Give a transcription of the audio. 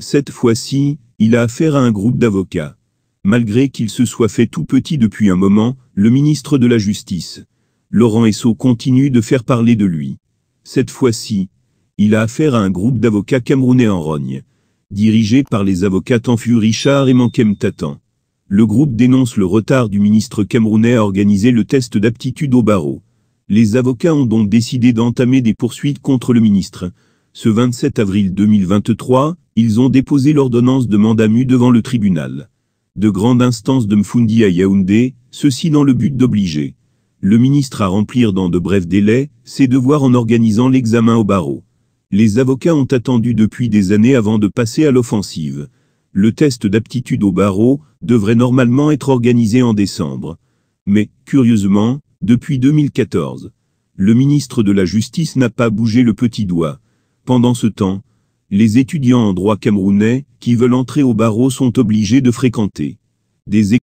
Cette fois-ci, il a affaire à un groupe d'avocats. Malgré qu'il se soit fait tout petit depuis un moment, le ministre de la Justice, Laurent Esso continue de faire parler de lui. Cette fois-ci, il a affaire à un groupe d'avocats camerounais en Rogne, dirigé par les avocats Tanfu Richard et Mankem Tatan. Le groupe dénonce le retard du ministre camerounais à organiser le test d'aptitude au barreau. Les avocats ont donc décidé d'entamer des poursuites contre le ministre. Ce 27 avril 2023, ils ont déposé l'ordonnance de Mandamu devant le tribunal de grande instance de Mfundi à Yaoundé, ceci dans le but d'obliger le ministre à remplir dans de brefs délais ses devoirs en organisant l'examen au barreau. Les avocats ont attendu depuis des années avant de passer à l'offensive. Le test d'aptitude au barreau devrait normalement être organisé en décembre. Mais, curieusement, depuis 2014, le ministre de la Justice n'a pas bougé le petit doigt. Pendant ce temps, les étudiants en droit camerounais qui veulent entrer au barreau sont obligés de fréquenter des